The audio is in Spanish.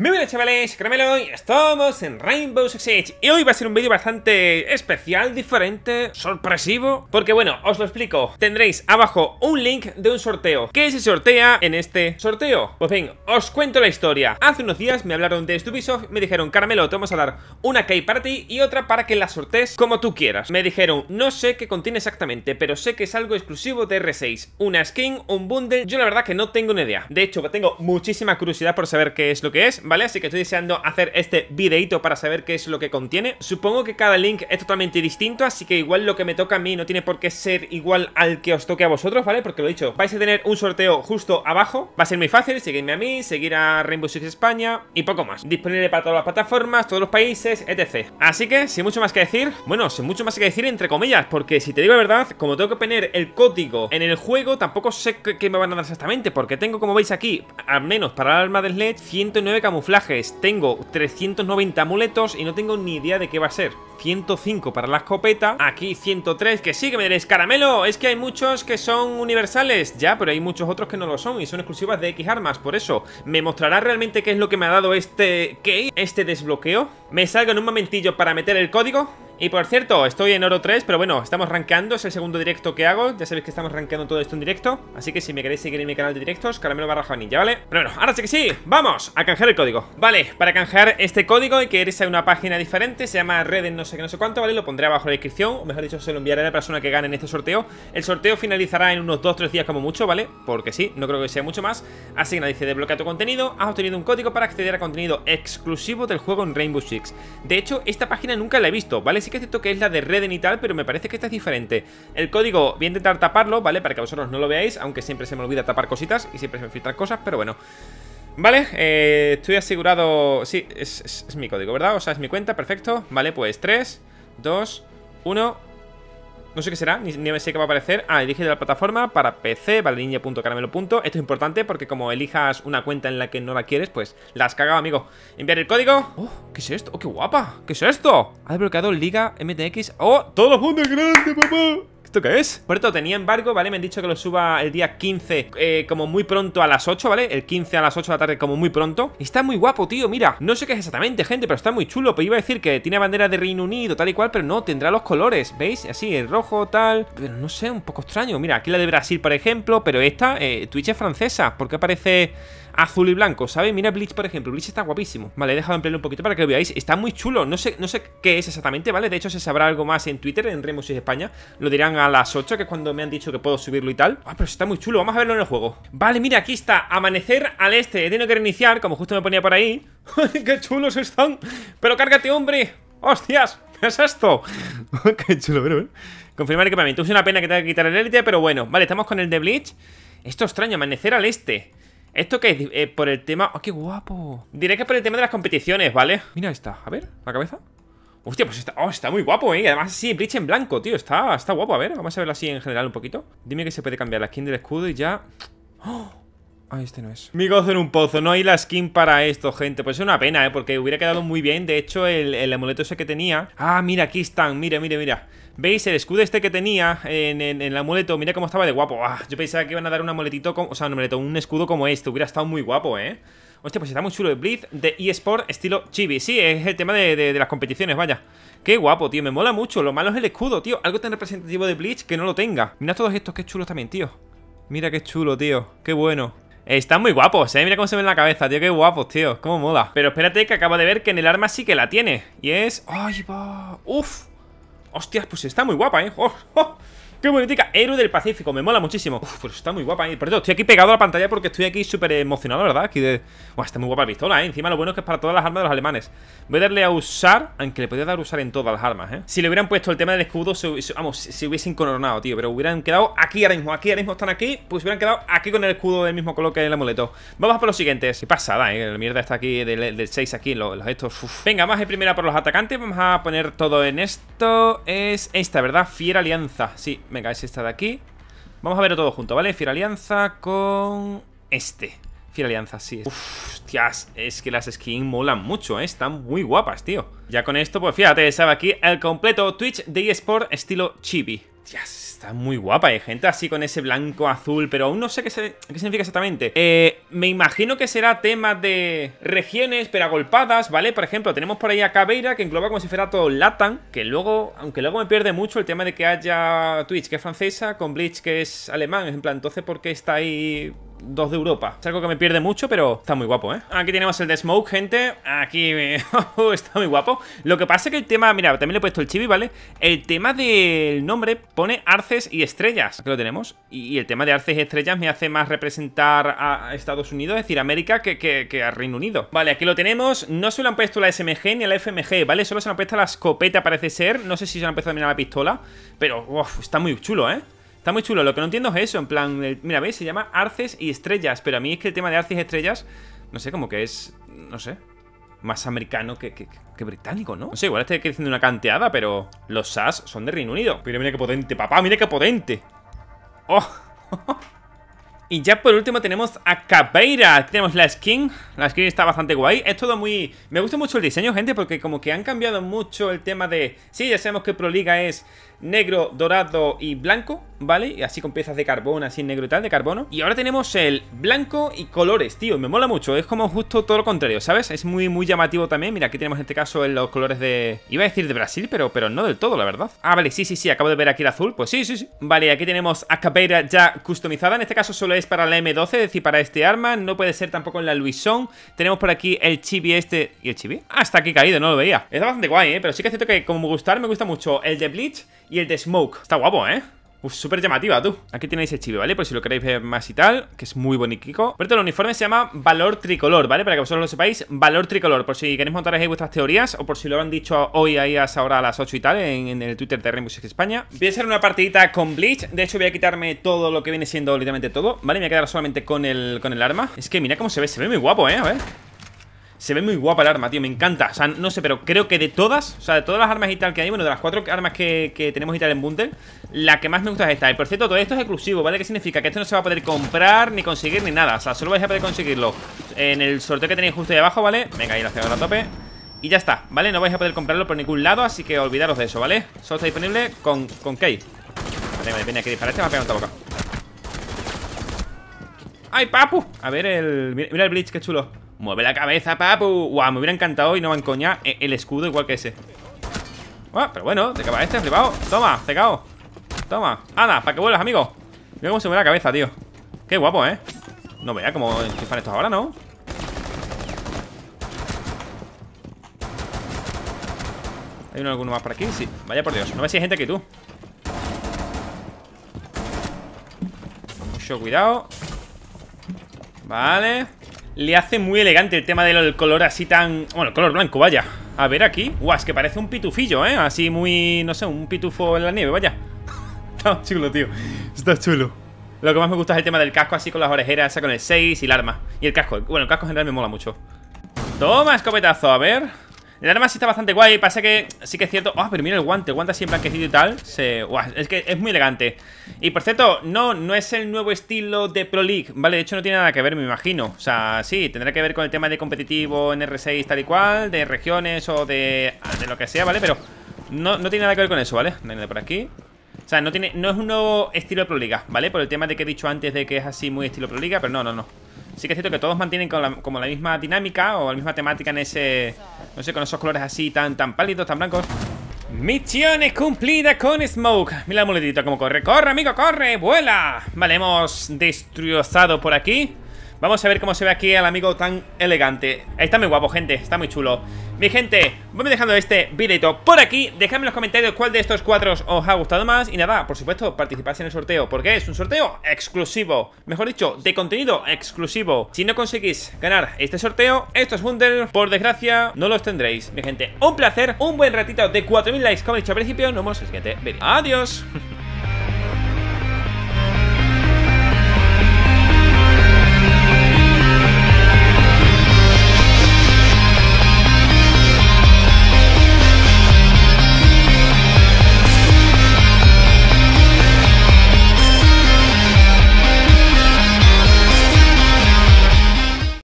Muy buenas chavales, Caramelo y estamos en Rainbow Six Siege Y hoy va a ser un vídeo bastante especial, diferente, sorpresivo Porque bueno, os lo explico Tendréis abajo un link de un sorteo ¿Qué se sortea en este sorteo? Pues bien, os cuento la historia Hace unos días me hablaron de Stubisoft Me dijeron, Caramelo, te vamos a dar una key para ti Y otra para que la sortees como tú quieras Me dijeron, no sé qué contiene exactamente Pero sé que es algo exclusivo de R6 Una skin, un bundle, yo la verdad que no tengo ni idea De hecho, tengo muchísima curiosidad por saber qué es lo que es ¿vale? Así que estoy deseando hacer este videito para saber qué es lo que contiene. Supongo que cada link es totalmente distinto, así que igual lo que me toca a mí no tiene por qué ser igual al que os toque a vosotros, ¿vale? Porque lo he dicho, vais a tener un sorteo justo abajo. Va a ser muy fácil, seguidme a mí, seguir a Rainbow Six España y poco más. Disponible para todas las plataformas, todos los países, etc. Así que, sin mucho más que decir, bueno, sin mucho más que decir entre comillas, porque si te digo la verdad, como tengo que poner el código en el juego, tampoco sé qué me van a dar exactamente, porque tengo, como veis aquí, al menos para el arma del Sledge, 109 camuflajes tengo 390 amuletos y no tengo ni idea de qué va a ser. 105 para la escopeta, aquí 103, que sí, que me diréis, caramelo, es que hay muchos que son universales, ya, pero hay muchos otros que no lo son y son exclusivas de X armas, por eso, ¿me mostrará realmente qué es lo que me ha dado este que este desbloqueo? ¿Me salgo en un momentillo para meter el código? Y por cierto, estoy en oro 3, pero bueno, estamos rankeando, es el segundo directo que hago Ya sabéis que estamos rankeando todo esto en directo Así que si me queréis seguir en mi canal de directos, caramelo barra ya ¿vale? Pero bueno, ahora sí que sí, ¡vamos! A canjear el código Vale, para canjear este código y que eres a una página diferente Se llama Reden no sé qué no sé cuánto, ¿vale? Lo pondré abajo en la descripción O mejor dicho, se lo enviaré a la persona que gane en este sorteo El sorteo finalizará en unos 2-3 días como mucho, ¿vale? Porque sí, no creo que sea mucho más Así que nada, dice desbloquea tu contenido Has obtenido un código para acceder a contenido exclusivo del juego en Rainbow Six De hecho, esta página nunca la he visto, ¿vale? sí que es cierto que es la de Reden y tal, pero me parece que esta es diferente. El código voy a intentar taparlo, ¿vale? Para que vosotros no lo veáis, aunque siempre se me olvida tapar cositas y siempre se me filtran cosas, pero bueno. Vale, eh, estoy asegurado... Sí, es mi código, ¿verdad? O sea, es mi cuenta, perfecto. Vale, pues 3, 2, 1... No sé qué será, ni, ni sé qué va a aparecer. Ah, elige de la plataforma para PC, vale, Esto es importante porque como elijas una cuenta en la que no la quieres, pues la has cagado, amigo. Enviar el código. ¡Oh! ¿Qué es esto? ¡Oh, qué guapa! ¿Qué es esto? Ha desbloqueado Liga MTX. ¡Oh! ¡Todo el mundo grande, papá! ¿Esto qué es? Puerto tenía embargo, ¿vale? Me han dicho que lo suba el día 15 eh, como muy pronto a las 8, ¿vale? El 15 a las 8 de la tarde como muy pronto Y Está muy guapo, tío, mira No sé qué es exactamente, gente, pero está muy chulo Pero pues iba a decir que tiene bandera de Reino Unido, tal y cual Pero no, tendrá los colores, ¿veis? Así, el rojo, tal Pero no sé, un poco extraño Mira, aquí la de Brasil, por ejemplo Pero esta, eh, Twitch es francesa ¿Por qué aparece...? azul y blanco, ¿sabes? Mira Bleach, por ejemplo. Bleach está guapísimo. Vale, he dejado en un poquito para que lo veáis. Está muy chulo. No sé, no sé qué es exactamente, ¿vale? De hecho, se sabrá algo más en Twitter, en y España. Lo dirán a las 8, que es cuando me han dicho que puedo subirlo y tal. Ah, pero está muy chulo. Vamos a verlo en el juego. Vale, mira, aquí está. Amanecer al este. He tenido que reiniciar, como justo me ponía por ahí. ¡Qué chulos están! Pero cárgate, hombre. ¡Hostias! ¿Qué es esto? ¡Qué chulo! bro! Confirmar equipamiento. Es una pena que tenga que quitar el élite, pero bueno. Vale, estamos con el de Bleach. Esto extraño, amanecer al este. Esto que es eh, por el tema... ¡Oh, qué guapo! Diré que es por el tema de las competiciones, ¿vale? Mira esta, a ver, la cabeza Hostia, pues está, oh, está muy guapo, ¿eh? Además, sí, bridge en blanco, tío, está, está guapo A ver, vamos a verlo así en general un poquito Dime que se puede cambiar la skin del escudo y ya... ¡Oh! Ah, este no es. Mi gozo en un pozo. No hay la skin para esto, gente. Pues es una pena, ¿eh? Porque hubiera quedado muy bien. De hecho, el, el amuleto ese que tenía. Ah, mira, aquí están. Mira, mira, mira. ¿Veis el escudo este que tenía en, en, el amuleto? Mira cómo estaba de guapo. Ah, yo pensaba que iban a dar un amuletito, como, o sea, un amuleto, un escudo como este. Hubiera estado muy guapo, ¿eh? Hostia, pues está muy chulo el Blitz de eSport estilo chibi Sí, es el tema de, las competiciones, vaya Qué guapo, tío, me mola mucho Lo malo es el escudo, tío Algo tan representativo de Bleach que no lo tenga Mira todos estos, qué chulos también, tío Mira qué chulo, tío, qué bueno Están muy guapos, eh, mira cómo se ven en la cabeza, tío Qué guapos, tío, cómo moda Pero espérate que acabo de ver que en el arma sí que la tiene Y es... ¡Ay, va! ¡Uf! Hostias, pues está muy guapa, ¿eh? ¡Qué bonitica! Héroe del Pacífico, me mola muchísimo. Uf, pero está muy guapa. Por eso estoy aquí pegado a la pantalla porque estoy aquí súper emocionado, ¿verdad? Aquí de... está muy guapa la pistola, ¿eh? Encima lo bueno es que es para todas las armas de los alemanes. Voy a darle a usar, aunque le podía dar a usar en todas las armas, ¿eh? Si le hubieran puesto el tema del escudo, vamos, se hubiesen coronado, tío. Pero hubieran quedado aquí ahora mismo, aquí ahora mismo están aquí, pues hubieran quedado aquí con el escudo del mismo color que el amuleto. Vamos a por los siguientes. Qué pasada, ¿eh? La mierda está aquí del, 6 aquí, los, estos. Venga, vamos a primera por los atacantes. Vamos a poner todo en esto. Es esta, ¿verdad? Fiera Alianza, sí. Venga, es esta de aquí Vamos a verlo todo junto, ¿vale? Firalianza Alianza con este Fiera Alianza, sí Uf, tías, es que las skins molan mucho, ¿eh? Están muy guapas, tío Ya con esto, pues fíjate, estaba aquí el completo Twitch de eSport estilo chibi ya, está muy guapa. Hay ¿eh? gente así con ese blanco azul, pero aún no sé qué, significa exactamente. Eh, me imagino que será tema de regiones, pero agolpadas, ¿vale? Por ejemplo, tenemos por ahí a Cabeira, que engloba como si fuera todo Latam, que luego, aunque luego me pierde mucho el tema de que haya Twitch, que es francesa, con Bleach, que es alemán. En plan, entonces, ¿por qué está ahí Dos de Europa. Es algo que me pierde mucho, pero está muy guapo, ¿eh? Aquí tenemos el de Smoke, gente. Aquí oh, está muy guapo. Lo que pasa es que el tema... Mira, también le he puesto el chibi, ¿vale? El tema del nombre pone arces y estrellas. Aquí lo tenemos. Y el tema de arces y estrellas me hace más representar a Estados Unidos, es decir, América, que, que, a Reino Unido. Vale, aquí lo tenemos. No se lo han puesto la SMG ni a la FMG, ¿vale? Solo se lo han puesto la escopeta, parece ser. No sé si se lo han puesto también a la pistola. Pero, está muy chulo, ¿eh? Está muy chulo. Lo que no entiendo es eso. En plan, mira, ¿veis? Se llama Arces y Estrellas. Pero a mí es que el tema de Arces y Estrellas, no sé, como que es, no sé, más americano que, británico, ¿no? No sé, igual estoy diciendo una canteada, pero los SAS son de Reino Unido. pero mira qué potente, papá, mira qué potente. ¡Oh! Y ya por último tenemos a Capeira. tenemos la skin. La skin está bastante guay. Es todo muy... Me gusta mucho el diseño, gente, porque como que han cambiado mucho el tema de... Sí, ya sabemos que Proliga es negro, dorado y blanco. ¿vale? Y así con piezas de carbón, así en negro y tal, de carbono. Y ahora tenemos el blanco y colores, tío. Me mola mucho. Es como justo todo lo contrario, ¿sabes? Es muy, muy llamativo también. Mira, aquí tenemos en este caso los colores de... Iba a decir de Brasil, pero, pero no del todo, la verdad. Ah, vale, sí, sí, sí. Acabo de ver aquí el azul. Pues sí, sí, sí. Vale, aquí tenemos a Capeira ya customizada. En este caso solo es para la M12, es decir, para este arma. No puede ser tampoco en la Luisón. Tenemos por aquí el chibi este... ¿Y el chibi? Ah, aquí caído, no lo veía. Está bastante guay, ¿eh? Pero sí que es cierto que como me gustar, me gusta mucho el de Bleach y el de Smoke. Está guapo, ¿eh? Pues súper llamativa, tú Aquí tenéis el chivo, ¿vale? Por pues si lo queréis ver más y tal Que es muy bonitico Pero el uniforme se llama Valor Tricolor, ¿vale? Para que vosotros lo sepáis Valor Tricolor Por si queréis montar ahí vuestras teorías O por si lo han dicho hoy ahí a esa a las 8 y tal En, el Twitter de Rainbow Six España Voy a hacer una partidita con Bleach De hecho voy a quitarme todo lo que viene siendo literalmente todo ¿Vale? Me voy a quedar solamente con el, con el arma Es que mira cómo se ve Se ve muy guapo, ¿eh? A ver se ve muy guapa el arma, tío, me encanta O sea, no sé, pero creo que de todas O sea, de todas las armas y tal que hay Bueno, de las cuatro armas que, tenemos y tal en Bundle La que más me gusta es esta Y por cierto, todo esto es exclusivo, ¿vale? ¿Qué significa? Que esto no se va a poder comprar, ni conseguir, ni nada O sea, solo vais a poder conseguirlo En el sorteo que tenéis justo ahí abajo, ¿vale? Venga, ahí la hacemos a tope y ya está, ¿vale? No vais a poder comprarlo por ningún lado, así que olvidaros de eso, ¿vale? Solo está disponible con, con Kate. Vale, vale, viene aquí disparar este, me ha pegado en boca. ¡Ay, papu! A ver el... Mira el Bleach, qué chulo. Mueve la cabeza, papu Guau, me hubiera encantado y no va a e-, el escudo igual que ese ah, pero bueno, te acaba este, flipado Toma, te Toma, ana para que vuelvas, amigo Mira cómo se mueve la cabeza, tío Qué guapo, ¿eh? No vea cómo enchufan estos ahora, ¿no? ¿Hay uno, alguno más por aquí? Sí, vaya por Dios No ves si hay gente que tú Mucho cuidado Vale le hace muy elegante el tema del color así tan... Bueno, el color blanco, vaya. A ver aquí. Guau, es que parece un pitufillo, ¿eh? Así muy... No sé, un pitufo en la nieve, vaya. Está chulo, tío. Está chulo. Lo que más me gusta es el tema del casco así con las orejeras, con el 6 y el arma. Y el casco. Bueno, el casco en general me mola mucho. Toma, escopetazo, a ver... El arma sí está bastante guay, pasa que sí que es cierto Ah, pero mira el guante, el guante así en blanquecito y tal se... Es que es muy elegante Y por cierto, no, no es el nuevo estilo de Pro League Vale, de hecho no tiene nada que ver, me imagino O sea, sí, tendrá que ver con el tema de competitivo en R6 tal y cual De regiones o de, de lo que sea, ¿vale? Pero no, tiene nada que ver con eso, ¿vale? por aquí o sea, no, tiene, no es un nuevo estilo de Pro League, ¿vale? Por el tema de que he dicho antes de que es así muy estilo Pro League, pero no, no, no. Sí que es cierto que todos mantienen como la misma dinámica o la misma temática en ese... No sé, con esos colores así tan, tan pálidos, tan blancos. Misiones cumplidas con Smoke. Mira la muletita como corre. ¡Corre, amigo, corre! ¡Vuela! Vale, hemos destrozado por aquí. Vamos a ver cómo se ve aquí al amigo tan elegante Está muy guapo, gente, está muy chulo Mi gente, voy dejando este videito por aquí Dejadme en los comentarios cuál de estos cuatro os ha gustado más Y nada, por supuesto, participad en el sorteo Porque es un sorteo exclusivo Mejor dicho, de contenido exclusivo Si no conseguís ganar este sorteo Estos Wunder, por desgracia, no los tendréis Mi gente, un placer, un buen ratito de 4.000 likes Como he dicho al principio, nos vemos en el siguiente vídeo Adiós